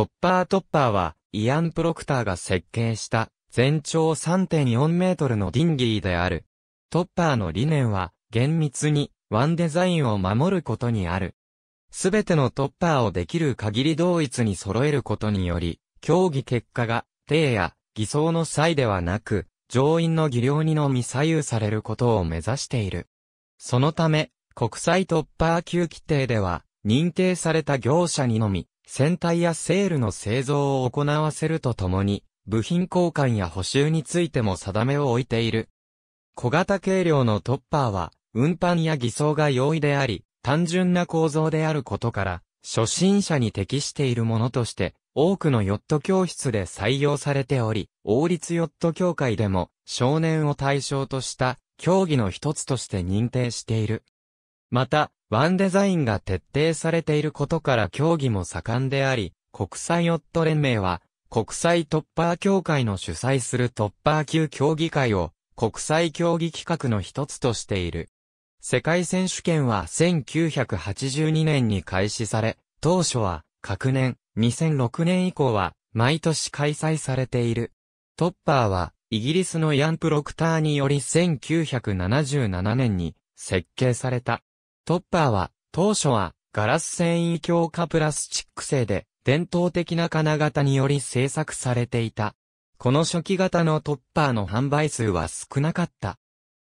トッパートッパーは、イアン・プロクターが設計した、全長3.4メートルのディンギーである。トッパーの理念は、厳密に、ワンデザインを守ることにある。すべてのトッパーをできる限り同一に揃えることにより、競技結果が、手や、偽装の際ではなく、上院の技量にのみ左右されることを目指している。そのため、国際トッパー級規定では、認定された業者にのみ、船体やセールの製造を行わせるとともに、部品交換や補修についても定めを置いている。小型軽量のトッパーは、運搬や偽装が容易であり、単純な構造であることから、初心者に適しているものとして、多くのヨット教室で採用されており、王立ヨット協会でも少年を対象とした競技の一つとして認定している。また、ワンデザインが徹底されていることから競技も盛んであり、国際オット連盟は、国際トッパー協会の主催するトッパー級競技会を、国際競技企画の一つとしている。世界選手権は1982年に開始され、当初は、各年、2006年以降は、毎年開催されている。トッパーは、イギリスのヤン・プロクターにより1977年に設計されたトッパーは、当初は、ガラス繊維強化プラスチック製で、伝統的な金型により製作されていた。この初期型のトッパーの販売数は少なかった。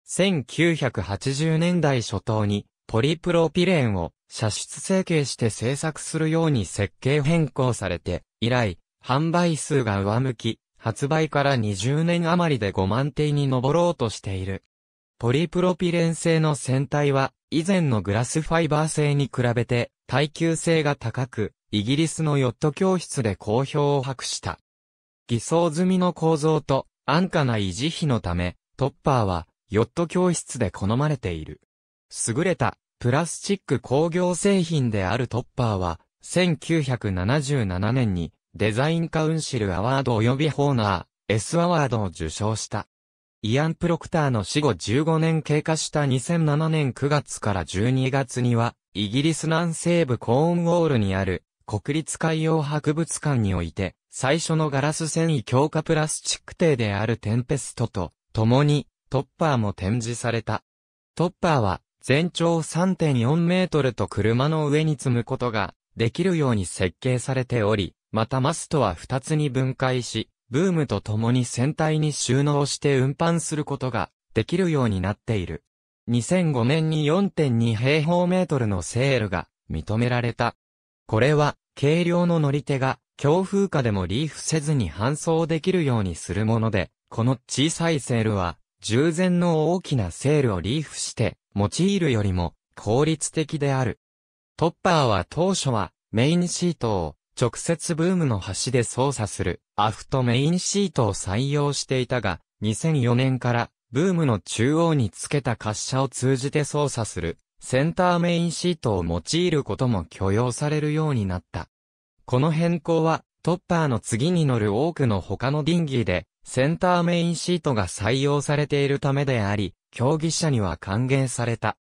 1980年代初頭に、ポリプロピレンを射出成形して製作するように設計変更されて、以来、販売数が上向き、発売から20年余りで5万点に上ろうとしている。ポリプロピレン製の船体は、以前のグラスファイバー製に比べて、耐久性が高く、イギリスのヨット教室で好評を博した。偽装済みの構造と、安価な維持費のため、トッパーは、ヨット教室で好まれている。優れた、プラスチック工業製品であるトッパーは、1977年に、デザインカウンシルアワード及びホーナー、S アワードを受賞した。イアン・プロクターの死後15年経過した2007年9月から12月には、イギリス南西部コーンウォールにある国立海洋博物館において、最初のガラス繊維強化プラスチック艇であるテンペストと、共に、トッパーも展示された。トッパーは、全長3.4メートルと車の上に積むことが、できるように設計されており、またマストは2つに分解し、ブームとともに船体に収納して運搬することができるようになっている。2005年に4.2平方メートルのセールが認められた。これは軽量の乗り手が強風下でもリーフせずに搬送できるようにするもので、この小さいセールは従前の大きなセールをリーフして用いるよりも効率的である。トッパーは当初はメインシートを直接ブームの端で操作するアフトメインシートを採用していたが、2004年からブームの中央につけた滑車を通じて操作するセンターメインシートを用いることも許容されるようになった。この変更はトッパーの次に乗る多くの他のディンギーでセンターメインシートが採用されているためであり、競技者には歓迎された。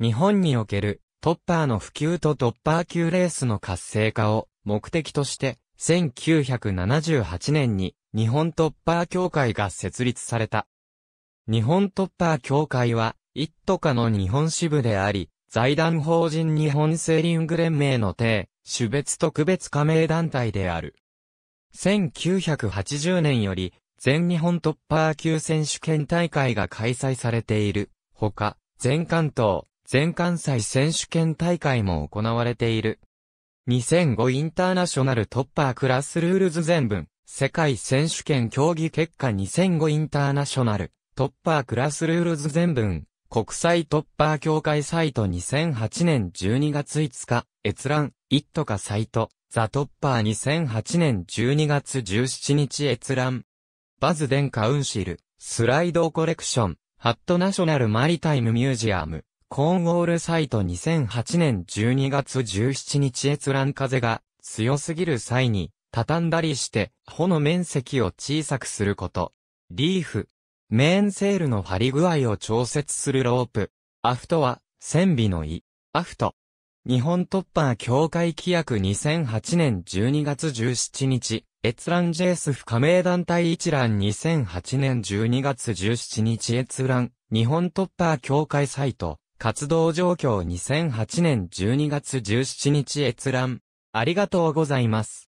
日本におけるトッパーの普及とトッパー級レースの活性化を目的として、1978年に日本トッパー協会が設立された。日本トッパー協会は、一都下の日本支部であり、財団法人日本セーリング連盟の定、種別特別加盟団体である。1980年より、全日本トッパー級選手権大会が開催されている。ほか、全関東、全関西選手権大会も行われている。2005インターナショナルトッパークラスルールズ全文、世界選手権競技結果2005インターナショナルトッパークラスルールズ全文、国際トッパー協会サイト2008年12月5日、閲覧、ットかサイト、ザトッパー2008年12月17日閲覧。バズデンカウンシル、スライドコレクション、ハットナショナルマリタイムミュージアム。コーンウォールサイト2008年12月17日閲覧風が強すぎる際に、畳んだりして、穂の面積を小さくすること。リーフ。メーンセールの張り具合を調節するロープ。アフトは、線尾の意。アフト。日本突破協会規約2008年12月17日、閲覧 j s 不加盟団体一覧2008年12月17日閲覧、日本突破協会サイト。活動状況2008年12月17日閲覧。ありがとうございます。